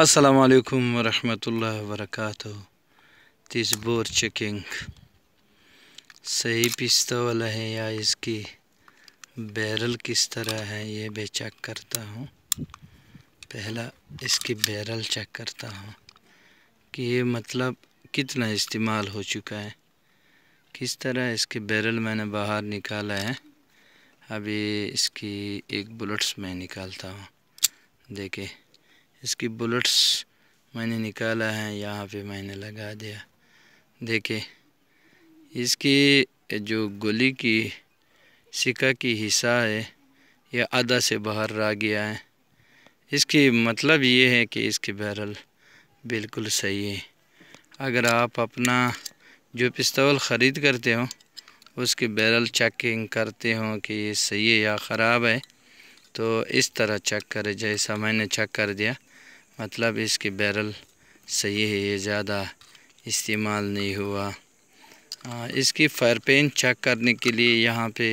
السلام علیکم ورحمۃ اللہ وبرکاتہ بور چیکنگ صحیح پستہ والا ہے یا اس کی بیرل کس طرح ہے یہ بھی چیک کرتا ہوں پہلا اس کی بیرل چیک کرتا ہوں کہ یہ مطلب کتنا استعمال ہو چکا ہے کس طرح اس کے بیرل میں نے باہر نکالا ہے ابھی اس کی ایک بلٹس میں نکالتا ہوں دیکھے اس کی بلٹس میں نے نکالا ہے یہاں پہ میں نے لگا دیا دیکھیں اس کی جو گلی کی سکہ کی حصہ ہے یہ آدھا سے باہر رہ گیا ہے اس کی مطلب یہ ہے کہ اس کی بیرل بالکل صحیح ہے اگر آپ اپنا جو پستول خرید کرتے ہوں اس کی بیرل چیکنگ کرتے ہوں کہ یہ صحیح ہے یا خراب ہے تو اس طرح چیک کرے جیسا میں نے چیک کر دیا مطلب اس کی بیرل صحیح ہے یہ زیادہ استعمال نہیں ہوا اس کی فائر پین چیک کرنے کے لیے یہاں پہ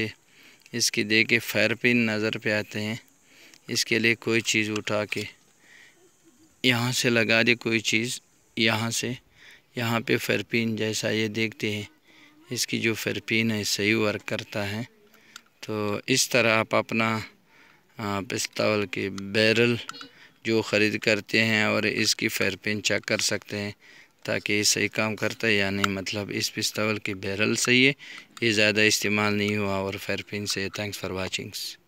اس کی دیکھے پین نظر پہ آتے ہیں اس کے لیے کوئی چیز اٹھا کے یہاں سے لگا دے کوئی چیز یہاں سے یہاں پہ فائر پین جیسا یہ دیکھتے ہیں اس کی جو فائر پین ہے صحیح ورک کرتا ہے تو اس طرح آپ اپنا پستول کے بیرل جو خرید کرتے ہیں اور اس کی پین چیک کر سکتے ہیں تاکہ یہ صحیح کام کرتا ہے یعنی مطلب اس پستول بیرل صحیح ہے یہ زیادہ استعمال نہیں ہوا اور پین سے تھینکس فار واچنگس